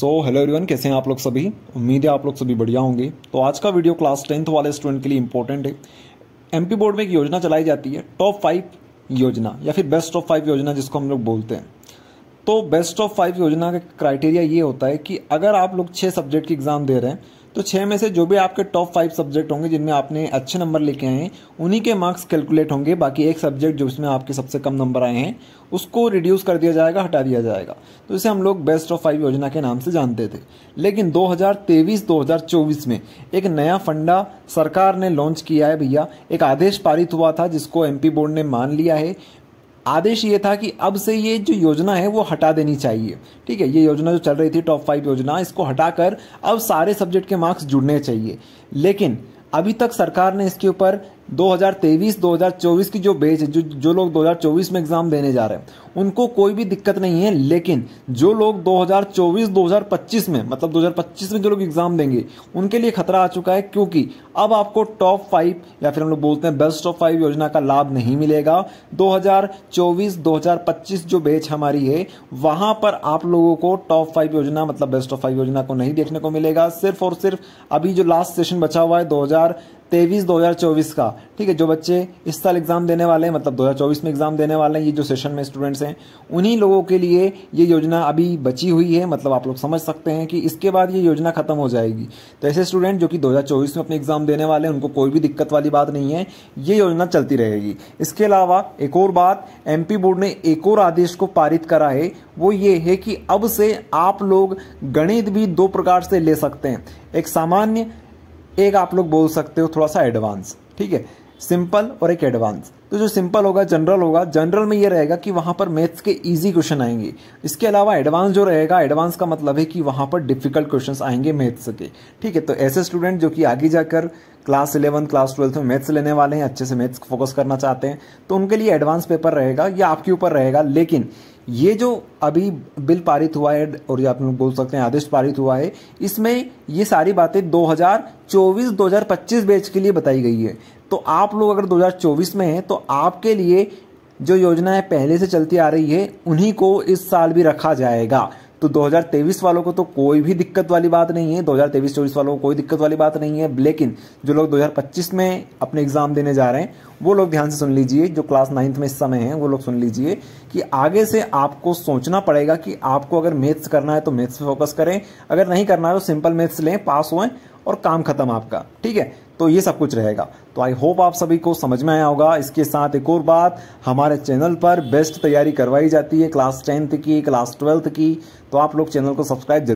so hello everyone कैसे हैं आप लोग सभी उम्मीद है आप लोग सभी बढ़िया होंगे तो आज का वीडियो क्लास टेंथ वाले स्टूडेंट के लिए इंपॉर्टेंट है एमपी बोर्ड में एक योजना चलाई जाती है टॉप फाइव योजना या फिर बेस्ट ऑफ फाइव योजना जिसको हम लोग बोलते हैं तो बेस्ट ऑफ फाइव योजना का क्राइटेरिया ये होता है कि अगर आप लोग छः सब्जेक्ट की एग्ज़ाम दे रहे हैं तो छः में से जो भी आपके टॉप फाइव सब्जेक्ट होंगे जिनमें आपने अच्छे नंबर लेके आए हैं उन्हीं के मार्क्स कैलकुलेट होंगे बाकी एक सब्जेक्ट जो इसमें आपके सबसे कम नंबर आए हैं उसको रिड्यूस कर दिया जाएगा हटा दिया जाएगा तो इसे हम लोग बेस्ट ऑफ फाइव योजना के नाम से जानते थे लेकिन 2023-2024 में एक नया फंडा सरकार ने लॉन्च किया है भैया एक आदेश पारित हुआ था जिसको एमपी बोर्ड ने मान लिया है आदेश ये था कि अब से ये जो योजना है वो हटा देनी चाहिए ठीक है ये योजना जो चल रही थी टॉप फाइव योजना इसको हटाकर अब सारे सब्जेक्ट के मार्क्स जुड़ने चाहिए लेकिन अभी तक सरकार ने इसके ऊपर 2023-2024 की जो बेच जो जो लोग 2024 में एग्ज़ाम देने जा रहे हैं उनको कोई भी दिक्कत नहीं है लेकिन जो लोग 2024-2025 में मतलब 2025 में जो लोग एग्ज़ाम देंगे उनके लिए खतरा आ चुका है क्योंकि अब आपको टॉप फाइव या फिर हम लोग बोलते हैं बेस्ट ऑफ फाइव योजना का लाभ नहीं मिलेगा 2024-2025 जो बेच हमारी है वहां पर आप लोगों को टॉप फाइव योजना मतलब बेस्ट ऑफ फाइव योजना को नहीं देखने को मिलेगा सिर्फ और सिर्फ अभी जो लास्ट सेशन बचा हुआ है दो तेईस दो हज़ार चौबीस का ठीक है जो बच्चे इस साल एग्ज़ाम देने वाले हैं मतलब 2024 में एग्ज़ाम देने वाले हैं ये जो सेशन में स्टूडेंट्स हैं उन्हीं लोगों के लिए ये योजना अभी बची हुई है मतलब आप लोग समझ सकते हैं कि इसके बाद ये योजना ख़त्म हो जाएगी तो ऐसे स्टूडेंट जो कि 2024 में अपने एग्ज़ाम देने वाले हैं उनको कोई भी दिक्कत वाली बात नहीं है ये योजना चलती रहेगी इसके अलावा एक और बात एम बोर्ड ने एक और आदेश को पारित करा है वो ये है कि अब से आप लोग गणित भी दो प्रकार से ले सकते हैं एक सामान्य एक आप लोग बोल सकते हो थोड़ा सा एडवांस ठीक है सिंपल और एक एडवांस तो जो सिंपल होगा जनरल होगा जनरल में ये रहेगा कि वहाँ पर मैथ्स के इजी क्वेश्चन आएंगे इसके अलावा एडवांस जो रहेगा एडवांस का मतलब है कि वहाँ पर डिफिकल्ट क्वेश्चंस आएंगे मैथ्स के ठीक है तो ऐसे स्टूडेंट जो कि आगे जाकर क्लास इलेवन क्लास ट्वेल्थ में मैथ्स लेने वाले हैं अच्छे से मैथ्स फोकस करना चाहते हैं तो उनके लिए एडवांस पेपर रहेगा या आपके ऊपर रहेगा लेकिन ये जो अभी बिल पारित हुआ है और आप लोग बोल सकते हैं आदेश पारित हुआ है इसमें ये सारी बातें 2024-2025 बैच के लिए बताई गई है तो आप लोग अगर 2024 में हैं तो आपके लिए जो योजनाएं पहले से चलती आ रही है उन्हीं को इस साल भी रखा जाएगा तो 2023 वालों को तो कोई भी दिक्कत वाली बात नहीं है 2023-24 वालों को कोई दिक्कत वाली बात नहीं है लेकिन जो लोग 2025 में अपने एग्ज़ाम देने जा रहे हैं वो लोग ध्यान से सुन लीजिए जो क्लास नाइन्थ में इस समय है वो लोग सुन लीजिए कि आगे से आपको सोचना पड़ेगा कि आपको अगर मैथ्स करना है तो मैथ्स पे फोकस करें अगर नहीं करना है तो सिंपल मैथ्स लें पास हुए और काम खत्म आपका ठीक है तो ये सब कुछ रहेगा तो आई होप आप सभी को समझ में आया होगा इसके साथ एक और बात हमारे चैनल पर बेस्ट तैयारी करवाई जाती है क्लास टेंथ की क्लास ट्वेल्थ की तो आप लोग चैनल को सब्सक्राइब